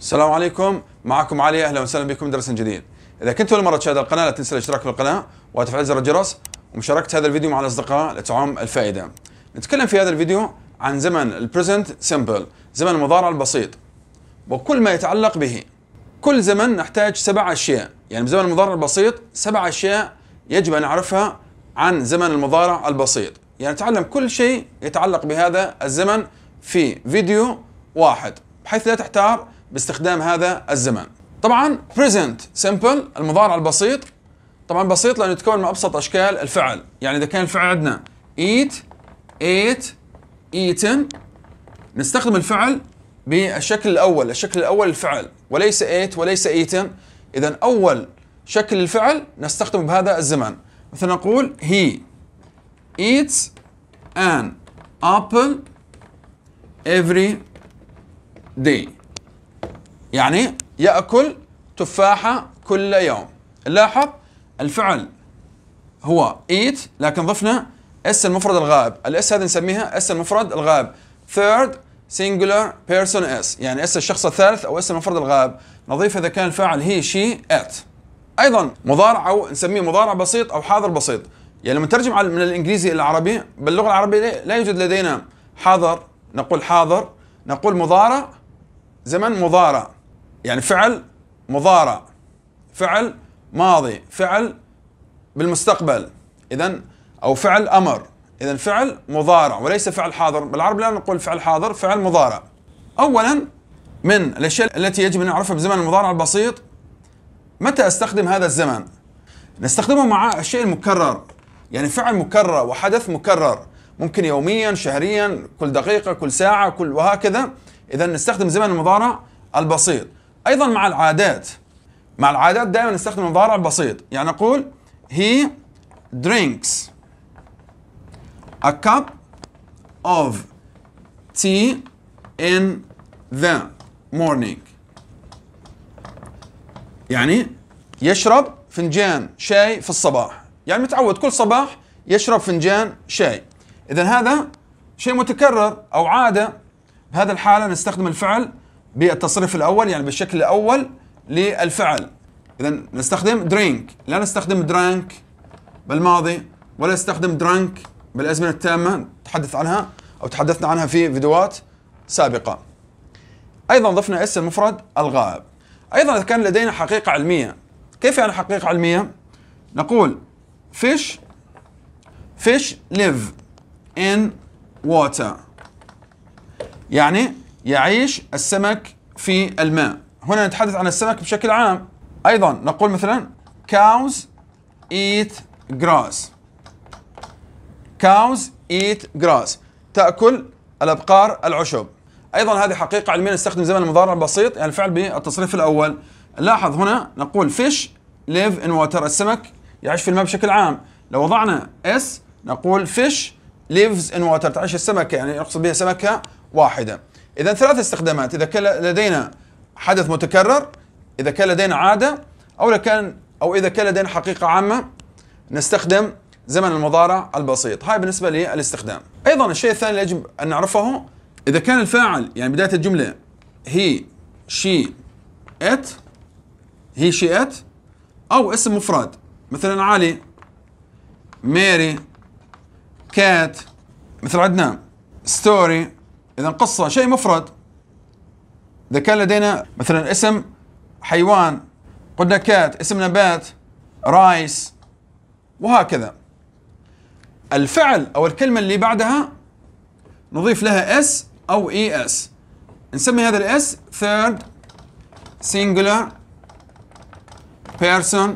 السلام عليكم معكم علي اهلا وسهلا بكم درس جديد اذا كنت اول مره تشاهد القناه لا تنسى الاشتراك في القناه وتفعيل زر الجرس ومشاركه هذا الفيديو مع الاصدقاء لتعم الفائده نتكلم في هذا الفيديو عن زمن البريزنت سمبل زمن المضارع البسيط وكل ما يتعلق به كل زمن نحتاج سبع اشياء يعني بزمن المضارع البسيط سبع اشياء يجب ان نعرفها عن زمن المضارع البسيط يعني نتعلم كل شيء يتعلق بهذا الزمن في فيديو واحد بحيث لا تحتار باستخدام هذا الزمان طبعا present simple المضارع البسيط طبعا بسيط لانه يتكون من ابسط اشكال الفعل يعني اذا كان الفعل عندنا eat ate eaten نستخدم الفعل بالشكل الاول الشكل الاول الفعل وليس ate وليس eaten اذا اول شكل الفعل نستخدمه بهذا الزمان مثلا نقول he eats an apple every day يعني يأكل تفاحة كل يوم لاحظ الفعل هو eat لكن ضفنا اس المفرد الغائب الاس هذه نسميها اس المفرد الغائب third singular person يعني s يعني اس الشخص الثالث او اس المفرد الغائب نضيف اذا كان الفاعل هي شي ات ايضا مضارع او نسميه مضارع بسيط او حاضر بسيط يعني لما نترجم من الانجليزي الى العربي باللغه العربيه لا يوجد لدينا حاضر نقول حاضر نقول مضارع زمن مضارع يعني فعل مضارع فعل ماضي فعل بالمستقبل اذا او فعل امر اذا فعل مضارع وليس فعل حاضر بالعرب لا نقول فعل حاضر فعل مضارع اولا من الاشياء التي يجب ان نعرفها بزمن المضارع البسيط متى استخدم هذا الزمن نستخدمه مع الشيء المكرر يعني فعل مكرر وحدث مكرر ممكن يوميا شهريا كل دقيقه كل ساعه كل وهكذا اذا نستخدم زمن المضارع البسيط ايضا مع العادات مع العادات دائما نستخدم مضارع بسيط يعني نقول he drinks a cup of tea in the morning يعني يشرب فنجان شاي في الصباح يعني متعود كل صباح يشرب فنجان شاي اذا هذا شيء متكرر او عاده بهذا الحاله نستخدم الفعل بالتصريف الاول يعني بالشكل الاول للفعل اذا نستخدم درينك لا نستخدم درانك بالماضي ولا نستخدم درانك بالازمنه التامه تحدث عنها او تحدثنا عنها في فيديوهات سابقه ايضا ضفنا اس المفرد الغائب ايضا اذا كان لدينا حقيقه علميه كيف يعني حقيقه علميه نقول fish fish live in water يعني يعيش السمك في الماء هنا نتحدث عن السمك بشكل عام أيضا نقول مثلا cows eat grass cows eat grass تأكل الأبقار العشب أيضا هذه حقيقة علمية نستخدم زمن المضارع البسيط يعني الفعل بالتصريف الأول لاحظ هنا نقول fish live in water السمك يعيش في الماء بشكل عام لو وضعنا s نقول fish lives in water تعيش السمكة يعني نقصد بها سمكة واحدة إذا ثلاث استخدامات إذا كان لدينا حدث متكرر إذا كان لدينا عادة أو كان أو إذا كان لدينا حقيقة عامة نستخدم زمن المضارع البسيط هاي بالنسبة للاستخدام أيضا الشيء الثاني اللي يجب أن نعرفه إذا كان الفاعل يعني بداية الجملة هي شي ات هي شي ات أو اسم مفرد مثلا علي ميري كات مثل عدنان ستوري إذا قصة شيء مفرد إذا كان لدينا مثلا اسم حيوان قلنا كات اسم نبات رايس وهكذا الفعل أو الكلمة اللي بعدها نضيف لها اس أو اي e اس نسمي هذا الاس third singular person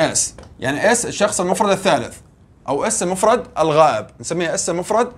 اس يعني اس الشخص المفرد الثالث أو اس المفرد الغائب نسميها اس المفرد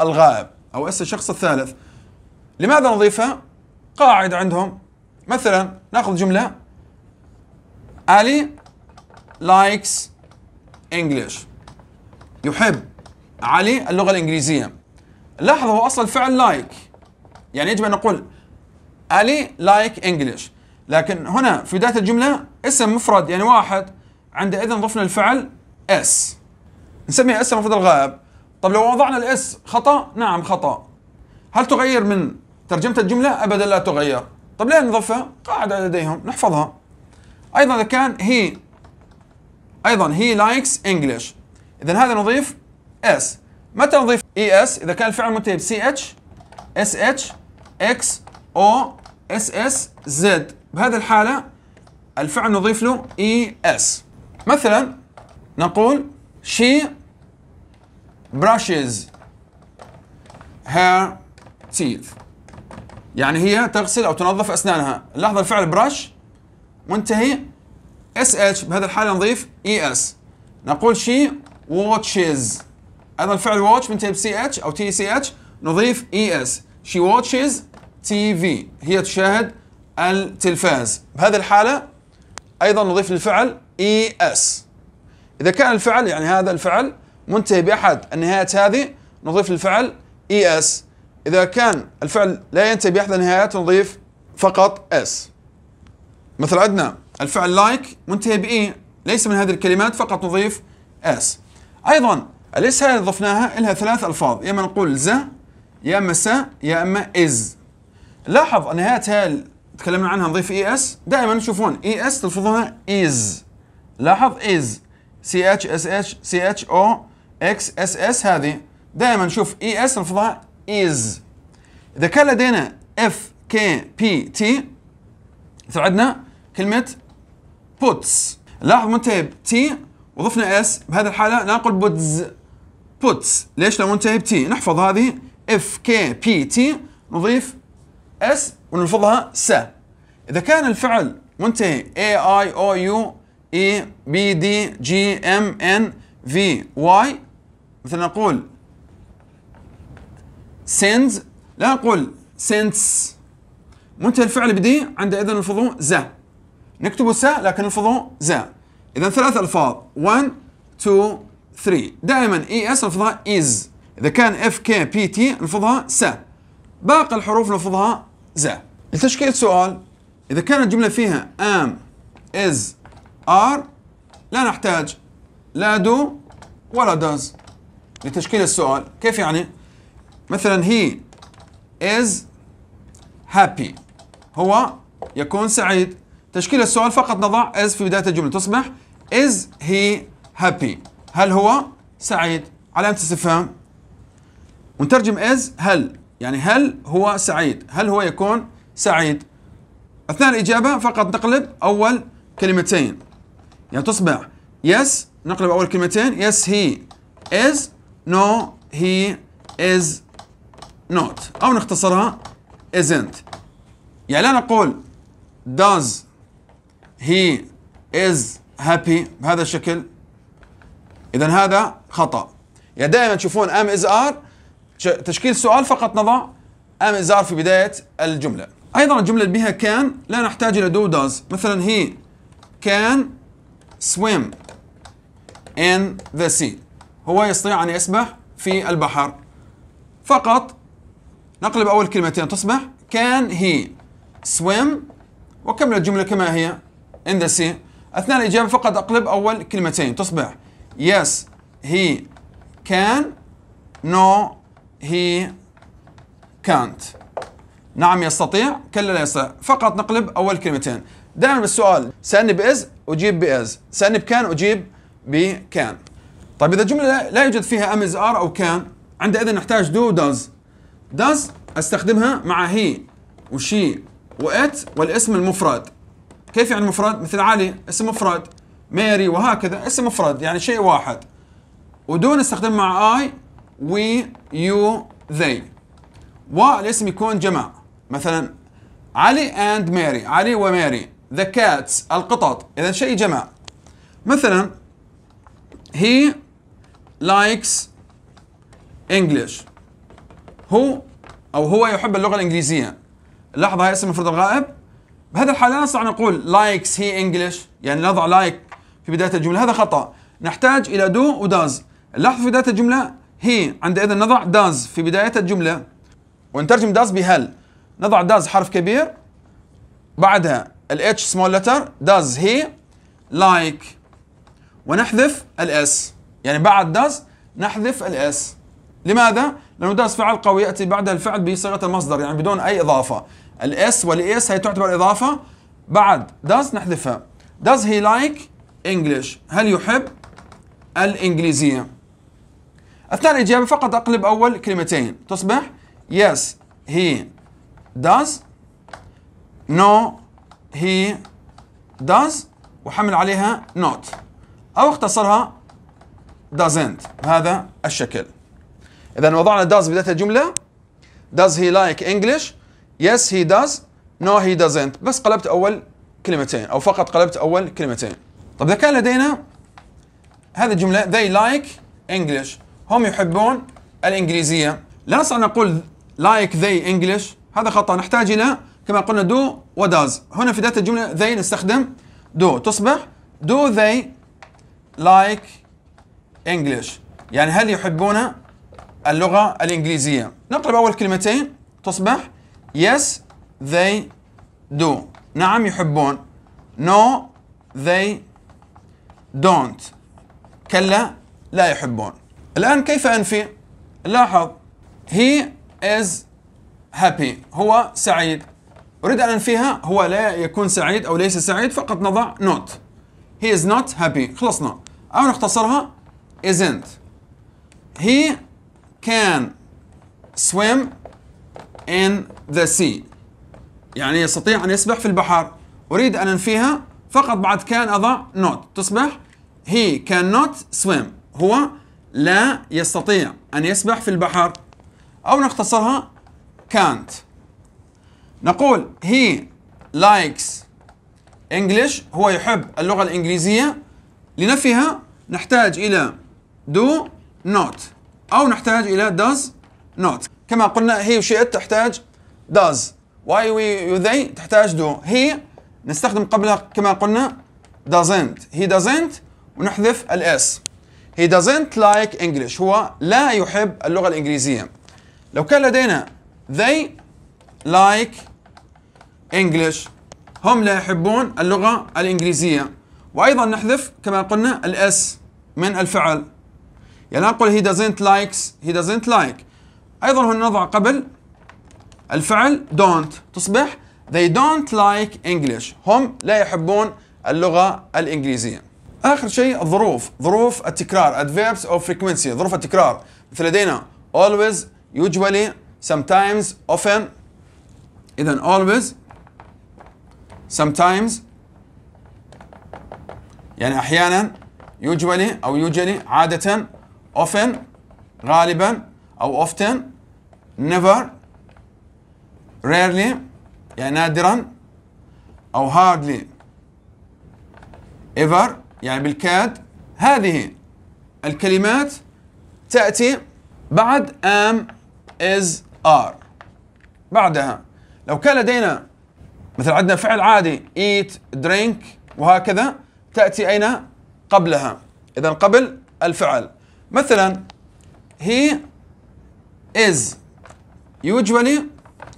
الغائب أو اس الشخص الثالث لماذا نضيفها؟ قاعدة عندهم مثلا ناخذ جملة علي likes English يحب علي اللغة الإنجليزية لاحظوا هو أصل فعل لايك like. يعني يجب أن نقول علي لايك انجلش لكن هنا في بداية الجملة اسم مفرد يعني واحد عندئذ ضفنا الفعل اس نسميه اسم مفرد الغائب طب لو وضعنا الاس خطا نعم خطا هل تغير من ترجمه الجمله ابدا لا تغير طب ليه نضيفها قاعده لديهم نحفظها ايضا اذا كان هي ايضا هي لايكس انجلش اذا هذا نضيف اس متى نضيف اي e اس اذا كان الفعل منتهي بسي اتش اس اتش اكس او اس اس زد بهذه الحاله الفعل نضيف له اي e اس مثلا نقول she brushes her teeth يعني هي تغسل أو تنظف أسنانها لحظة الفعل brush منتهي sh بهذا بهذه الحالة نضيف اي e اس نقول she watches هذا الفعل watch منتهي بسي ch أو tch نضيف es she watches tv هي تشاهد التلفاز بهذه الحالة أيضا نضيف للفعل es إذا كان الفعل يعني هذا الفعل منتهي بأحد النهايات هذه نضيف الفعل اي e اس إذا كان الفعل لا ينتهي بأحد النهايات نضيف فقط اس مثل عندنا الفعل لايك like منتهي بإي ليس من هذه الكلمات فقط نضيف اس أيضا الاس هذه ضفناها لها ثلاث ألفاظ يا إما نقول ز يا إما س يا إما إز لاحظ النهايات هاي تكلمنا عنها نضيف اي e اس دائما تشوفون اي e اس تلفظونها ايز لاحظ از سي اتش اس اتش سي اتش او اكس اس اس هذه دائما شوف اي e اس نفضها از اذا كان لدينا اف كي بي تي عندنا كلمه بوتس لاحظ منتهي تي وضفنا اس بهذه الحاله نقول بوتز بوتس ليش لو منتهي بتي نحفظ هذه اف كي بي تي نضيف اس ونلفظها س اذا كان الفعل منتهي اي اي او يو اي بي دي جي ام ان في واي مثلا نقول سينز لا نقول سينس منتهى الفعل بدي عند اذن الفضوء ذا نكتب سا لكن الفضوء ذا اذا ثلاث الفاظ 1 2 3 دائما اي اس الفضاء از اذا كان اف كي بي تي الفضاء سا باقي الحروف لفظها ذا لتشكيل سؤال اذا كانت الجمله فيها ام از ار لا نحتاج لا دو ولا does لتشكيل السؤال كيف يعني مثلا he is happy هو يكون سعيد تشكيل السؤال فقط نضع is في بداية الجملة تصبح is he happy هل هو سعيد علامة استفهام ونترجم is هل يعني هل هو سعيد هل هو يكون سعيد أثناء الإجابة فقط نقلب أول كلمتين يعني تصبح yes نقلب أول كلمتين yes he is No, he is not أو نختصرها isn't يعني لا نقول does he is happy بهذا الشكل إذا هذا خطأ يعني دائما تشوفون am is are تشكيل سؤال فقط نضع am is are في بداية الجملة أيضا الجملة اللي بها كان لا نحتاج إلى do does مثلا he can swim in the sea هو يستطيع أن يسبح في البحر فقط نقلب أول كلمتين تصبح can he swim وكمل الجملة كما هي in the sea أثناء الإجابة فقط أقلب أول كلمتين تصبح yes he can no he can't نعم يستطيع كلا لا يستطيع فقط نقلب أول كلمتين دائما بالسؤال سألني بإز أجيب بإز سألني بكان أجيب بكان طيب اذا جمله لا يوجد فيها ام از ار او كان عندئذ نحتاج دو داز داز استخدمها مع هي وشي وات والاسم المفرد كيف يعني مفرد مثل علي اسم مفرد ماري وهكذا اسم مفرد يعني شيء واحد ودون استخدم مع اي وي يو ذي والاسم يكون جمع مثلا علي اند ماري علي وماري ذا كاتس القطط اذا شيء جمع مثلا هي likes English هو أو هو يحب اللغة الإنجليزية لاحظ هاي اسم المفروض الغائب بهذه الحالة لا نستطيع نقول likes he English يعني نضع like في بداية الجملة هذا خطأ نحتاج إلى do وداز لاحظ في بداية الجملة هي عندئذ نضع داز في بداية الجملة ونترجم داز بهل نضع داز حرف كبير بعدها الاتش سمول لتر داز هي لايك ونحذف الاس يعني بعد does نحذف الاس لماذا؟ لأنه does فعل قوي يأتي بعد الفعل بصيغة المصدر يعني بدون أي إضافة الاس والاس e هي تعتبر إضافة بعد does نحذفها does he like English هل يحب الإنجليزية أثناء الإجابة فقط أقلب أول كلمتين تصبح yes he does no he does وحمل عليها not أو اختصرها doesn't هذا الشكل إذا وضعنا does بداية الجملة does he like English yes he does no he doesn't بس قلبت أول كلمتين أو فقط قلبت أول كلمتين طب إذا كان لدينا هذه الجملة they like English هم يحبون الإنجليزية لا نستطيع أن نقول like they English هذا خطأ نحتاج إلى كما قلنا do و does هنا في بداية الجملة they نستخدم do تصبح do they like English يعني هل يحبون اللغة الإنجليزية نقلب أول كلمتين تصبح Yes they do نعم يحبون No they don't كلا لا يحبون الآن كيف أنفي لاحظ he is happy هو سعيد أريد أن أنفيها هو لا يكون سعيد أو ليس سعيد فقط نضع not he is not happy خلصنا أو نختصرها isn't. He can swim in the sea. يعني يستطيع أن يسبح في البحر. أريد أن أنفيها فقط بعد كان أضع not تصبح he cannot swim هو لا يستطيع أن يسبح في البحر أو نختصرها can't نقول he likes English هو يحب اللغة الإنجليزية لنفيها نحتاج إلى do not أو نحتاج إلى does not كما قلنا هي وشئت تحتاج does why we they تحتاج do هي نستخدم قبلها كما قلنا doesn't he doesn't ونحذف الاس he doesn't like English هو لا يحب اللغة الإنجليزية لو كان لدينا they like English هم لا يحبون اللغة الإنجليزية وأيضا نحذف كما قلنا الاس من الفعل يعني لا نقول he doesn't likes he doesn't like ايضا هنا نضع قبل الفعل don't تصبح they don't like English هم لا يحبون اللغة الإنجليزية آخر شيء الظروف ظروف التكرار adverbs of frequency ظروف التكرار مثل لدينا always usually sometimes often إذا always sometimes يعني أحيانا usually أو usually عادة often غالبا أو often never rarely يعني نادرا أو hardly ever يعني بالكاد هذه الكلمات تأتي بعد am is are بعدها لو كان لدينا مثل عندنا فعل عادي eat drink وهكذا تأتي أين قبلها إذا قبل الفعل مثلا he is usually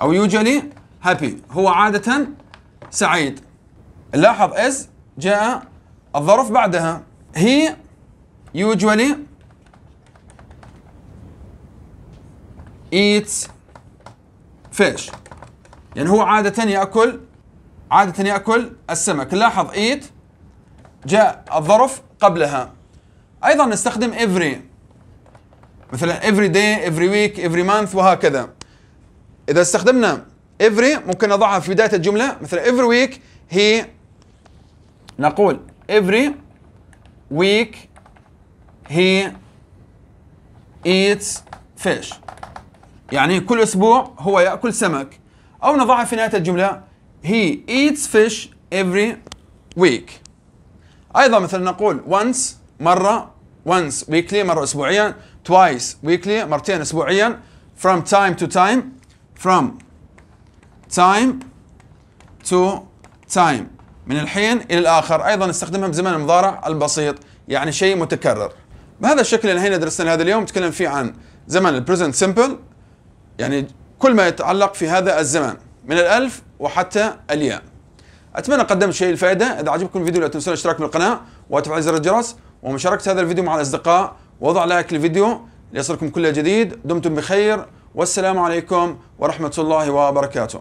أو usually happy هو عادة سعيد نلاحظ is جاء الظرف بعدها he usually eats fish يعني هو عادة يأكل عادة يأكل السمك لاحظ eat جاء الظرف قبلها ايضا نستخدم every مثلا every day every week every month وهكذا اذا استخدمنا every ممكن نضعها في بدايه الجمله مثلا every week هي نقول every week he eats fish يعني كل اسبوع هو ياكل سمك او نضعها في نهايه الجمله he eats fish every week ايضا مثلا نقول once مره once weekly مرة أسبوعيا twice weekly مرتين أسبوعيا from time to time from time to time من الحين إلى الآخر أيضا نستخدمها بزمن المضارع البسيط يعني شيء متكرر بهذا الشكل اللي هنا درسنا هذا اليوم نتكلم فيه عن زمن البريزنت سيمبل يعني كل ما يتعلق في هذا الزمن من الألف وحتى الياء اتمنى قدمت شيء الفائده اذا عجبكم الفيديو لا تنسون الاشتراك بالقناه وتفعيل زر الجرس ومشاركه هذا الفيديو مع الاصدقاء وضع لايك للفيديو ليصلكم كل جديد دمتم بخير والسلام عليكم ورحمه الله وبركاته